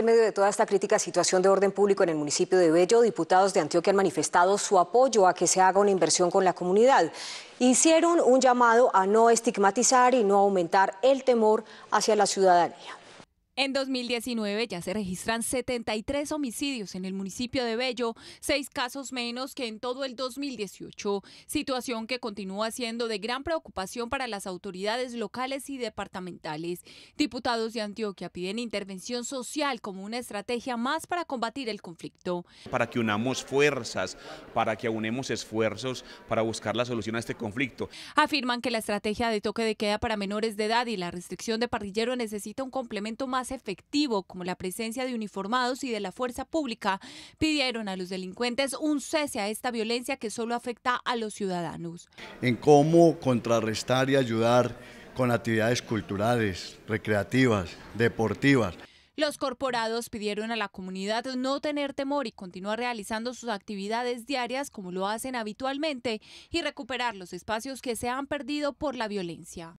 en medio de toda esta crítica situación de orden público en el municipio de Bello, diputados de Antioquia han manifestado su apoyo a que se haga una inversión con la comunidad. Hicieron un llamado a no estigmatizar y no aumentar el temor hacia la ciudadanía. En 2019 ya se registran 73 homicidios en el municipio de Bello, seis casos menos que en todo el 2018, situación que continúa siendo de gran preocupación para las autoridades locales y departamentales. Diputados de Antioquia piden intervención social como una estrategia más para combatir el conflicto. Para que unamos fuerzas, para que unemos esfuerzos para buscar la solución a este conflicto. Afirman que la estrategia de toque de queda para menores de edad y la restricción de parrillero necesita un complemento más efectivo, como la presencia de uniformados y de la fuerza pública, pidieron a los delincuentes un cese a esta violencia que solo afecta a los ciudadanos. En cómo contrarrestar y ayudar con actividades culturales, recreativas, deportivas. Los corporados pidieron a la comunidad no tener temor y continuar realizando sus actividades diarias como lo hacen habitualmente y recuperar los espacios que se han perdido por la violencia.